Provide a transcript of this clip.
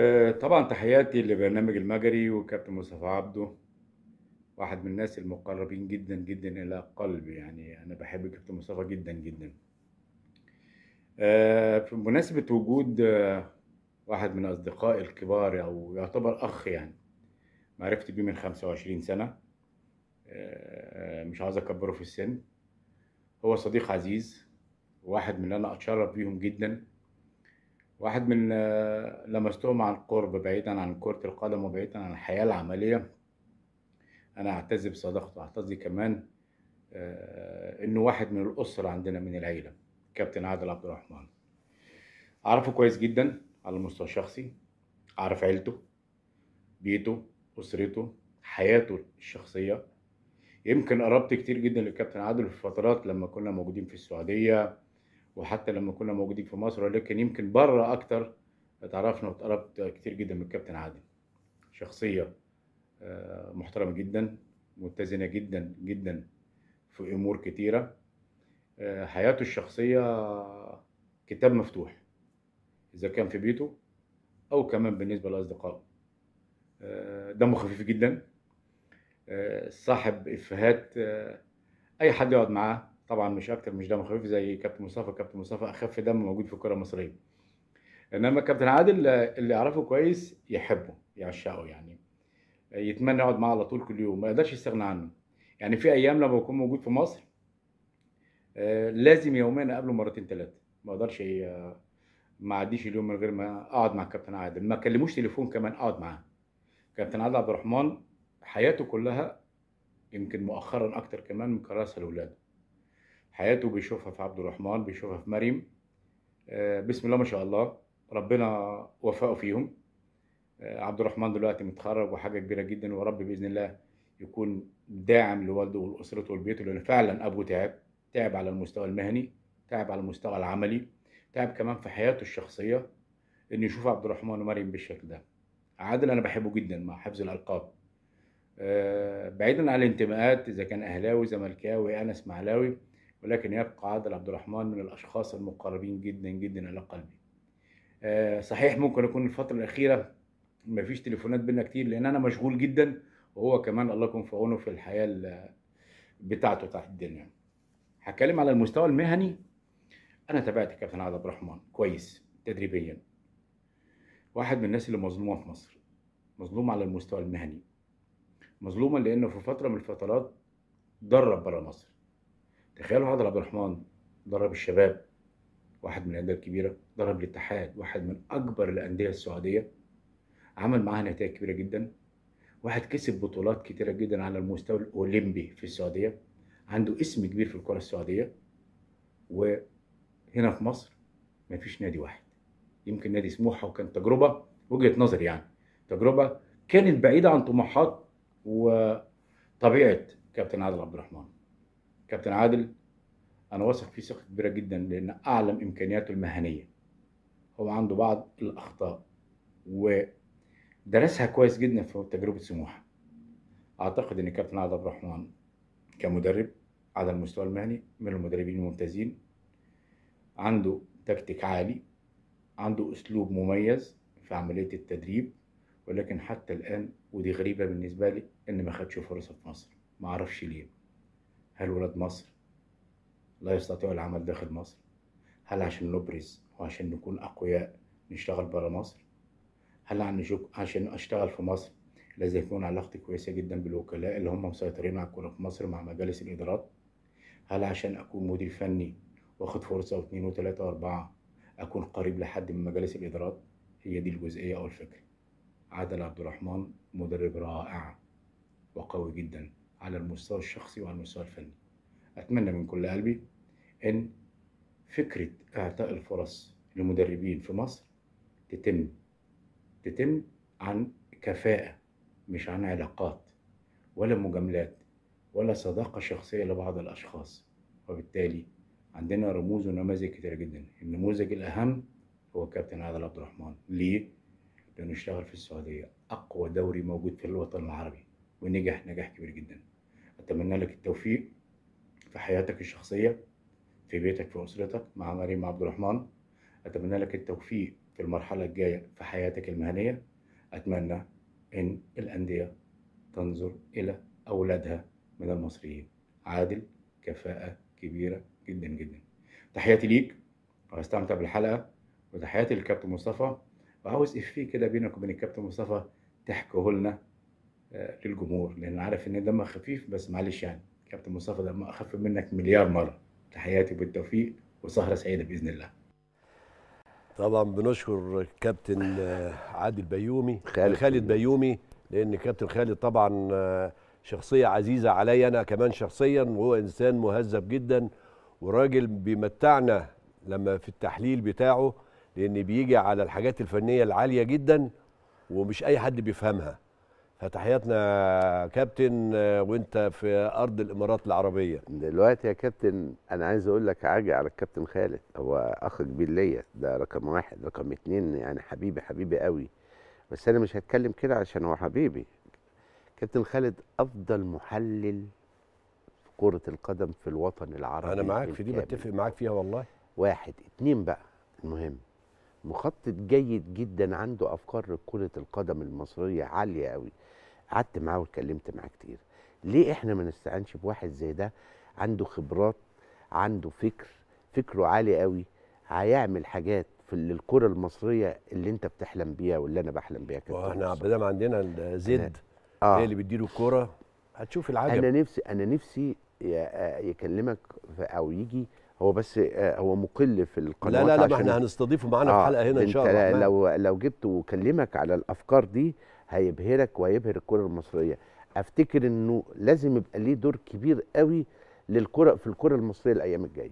آه، طبعا تحياتي لبرنامج المجري وكابتن مصطفى عبده واحد من الناس المقربين جدا جدا الى قلبي يعني انا بحب كابتن مصطفى جدا جدا آه، بمناسبة وجود آه، واحد من أصدقائي الكبار أو يعتبر أخ يعني معرفت بيه من 25 سنة مش عاوز أكبره في السن هو صديق عزيز واحد من اللي أنا أتشرف بيهم جدا واحد من آه، لمستهم عن قرب بعيدا عن كرة القدم وبعيدا عن الحياة العملية أنا أعتزي بصداقته أعتزي كمان آه، إنه واحد من الأسرة عندنا من العيلة كابتن عادل عبد الرحمن أعرفه كويس جدا على المستوى الشخصي أعرف عيلته بيته أسرته حياته الشخصية يمكن قربت كتير جدا للكابتن عادل في فترات لما كنا موجودين في السعودية وحتى لما كنا موجودين في مصر ولكن يمكن بره اكتر اتعرفنا واتقربت كتير جدا من الكابتن عادل شخصيه آه، محترمه جدا متزنه جدا جدا في امور كتيره آه، حياته الشخصيه كتاب مفتوح اذا كان في بيته او كمان بالنسبه لاصدقائه آه، دمه خفيف جدا صاحب افيهات اي حد يقعد معاه طبعا مش اكتر مش دم خفيف زي كابتن مصطفى كابتن مصطفى اخف دم موجود في الكره المصريه انما كابتن عادل اللي يعرفه كويس يحبه يعشقه يعني يتمنى يقعد معاه على طول كل يوم ما يقدرش يستغنى عنه يعني في ايام لما بكون موجود في مصر آه، لازم يوميا اقابله مرتين ثلاثه ما اقدرش آه، ما اعديش اليوم من غير ما اقعد مع كابتن عادل ما اكلموش تليفون كمان اقعد معاه كابتن عادل عبد الرحمن حياته كلها يمكن مؤخرا اكتر كمان من كراسه لاولاده حياته بيشوفها في عبد الرحمن بيشوفها في مريم آه، بسم الله ما شاء الله ربنا وفقه فيهم آه، عبد الرحمن دلوقتي متخرج وحاجه كبيره جدا ورب باذن الله يكون داعم لوالده ولاسرته ولبيته لان فعلا ابوه تعب تعب على المستوى المهني تعب على المستوى العملي تعب كمان في حياته الشخصيه انه يشوف عبد الرحمن ومريم بالشكل ده عادل انا بحبه جدا مع حفظ الالقاب آه، بعيدا عن الانتماءات اذا كان اهلاوي زملكاوي انا اسماعيلاوي ولكن يبقى عادل عبد الرحمن من الأشخاص المقربين جدا جدا إلى قلبي آه، صحيح ممكن أكون الفترة الأخيرة مفيش تليفونات بينا كتير لأن أنا مشغول جدا وهو كمان الله يكون في عونه في الحياة بتاعته بتاعت الدنيا هتكلم على المستوى المهني أنا تابعت كابتن عادل عبد الرحمن كويس تدريبيا واحد من الناس اللي مظلومة في مصر مظلومة على المستوى المهني مظلومة لأنه في فترة من الفترات درب بره مصر تخيلوا عادل عبد الرحمن ضرب الشباب واحد من الانديه الكبيره ضرب الاتحاد واحد من اكبر الانديه السعوديه عمل معاه نتائج كبيره جدا واحد كسب بطولات كتيره جدا على المستوى الاولمبي في السعوديه عنده اسم كبير في الكره السعوديه وهنا في مصر ما فيش نادي واحد يمكن نادي سموحه وكان تجربه وجهه نظر يعني تجربه كانت بعيده عن طموحات وطبيعه كابتن عادل عبد الرحمن كابتن عادل انا واثق فيه ثقه كبيره جدا لان اعلم امكانياته المهنيه هو عنده بعض الاخطاء ودرسها كويس جدا في تجربه سموحه اعتقد ان كابتن عادل عبد الرحمن كمدرب على المستوى المهني من المدربين الممتازين عنده تكتيك عالي عنده اسلوب مميز في عمليه التدريب ولكن حتى الان ودي غريبه بالنسبه لي ان ما خدش فرصه في مصر ما اعرفش ليه هل ولاد مصر لا يستطيعوا العمل داخل مصر هل عشان نبرز وعشان نكون أقوياء نشتغل برا مصر هل عشان أشتغل في مصر لازم يكون علاقتي كويسة جدا بالوكلاء اللي هم مسيطرين على الكورة في مصر مع مجالس الإدارات هل عشان أكون مدير فني واخد فرصة واثنين وتلاتة وأربعة أكون قريب لحد من مجالس الإدارات هي دي الجزئية أو الفكرة عادل عبد الرحمن مدرب رائع وقوي جدا على المستوى الشخصي وعلى المستوى الفني أتمنى من كل قلبي أن فكرة إعطاء الفرص للمدربين في مصر تتم تتم عن كفاءة مش عن علاقات ولا مجاملات ولا صداقة شخصية لبعض الأشخاص وبالتالي عندنا رموز ونماذج كتيرة جدا النموذج الأهم هو كابتن عادل عبد الرحمن ليه؟ لأنه اشتغل في السعودية أقوى دوري موجود في الوطن العربي ونجح نجاح كبير جدا أتمنى لك التوفيق في حياتك الشخصية في بيتك في أسرتك مع مريم عبد الرحمن أتمنى لك التوفيق في المرحلة الجاية في حياتك المهنية أتمنى إن الأندية تنظر إلى أولادها من المصريين عادل كفاءة كبيرة جدا جدا تحياتي ليك وأستمتع بالحلقة وتحياتي للكابتن مصطفى وعاوز إفيه كده بينك وبين الكابتن مصطفى تحكيه لنا آه، للجمهور لان عارف ان دمه خفيف بس معلش يعني كابتن مصطفى دمه اخف منك مليار مره تحياتي بالتوفيق وسهره سعيده باذن الله طبعا بنشكر كابتن آه، عادل بيومي خالد, خالد بيومي لان كابتن خالد طبعا آه، شخصيه عزيزه عليا انا كمان شخصيا وهو انسان مهذب جدا وراجل بيمتعنا لما في التحليل بتاعه لان بيجي على الحاجات الفنيه العاليه جدا ومش اي حد بيفهمها فتحياتنا كابتن آه، وانت في ارض الامارات العربيه دلوقتي يا كابتن انا عايز اقول لك حاجه على الكابتن خالد هو اخ كبير ليا ده رقم واحد رقم اتنين يعني حبيبي حبيبي قوي بس انا مش هتكلم كده عشان هو حبيبي كابتن خالد افضل محلل في كره القدم في الوطن العربي انا معاك في دي بتفق معاك فيها والله واحد اتنين بقى المهم مخطط جيد جدا عنده افكار كره القدم المصريه عاليه قوي قعدت معاه واتكلمت معاه كتير ليه احنا ما نستعنش بواحد زي ده عنده خبرات عنده فكر فكره عالي قوي هيعمل حاجات في الكرة المصرية اللي انت بتحلم بيها واللي انا بحلم بيها كده احنا ما عندنا زد آه. اللي بيديله الكرة هتشوف العجب انا نفسي انا نفسي آه، يكلمك او يجي هو بس آه، هو مقل في القناة لا لا لا احنا هنستضيفه معانا آه في حلقه هنا ان شاء الله لو لو جبت وكلمك على الافكار دي هيبهرك وهيبهر الكره المصريه افتكر انه لازم يبقى ليه دور كبير قوي للكره في الكره المصريه الايام الجايه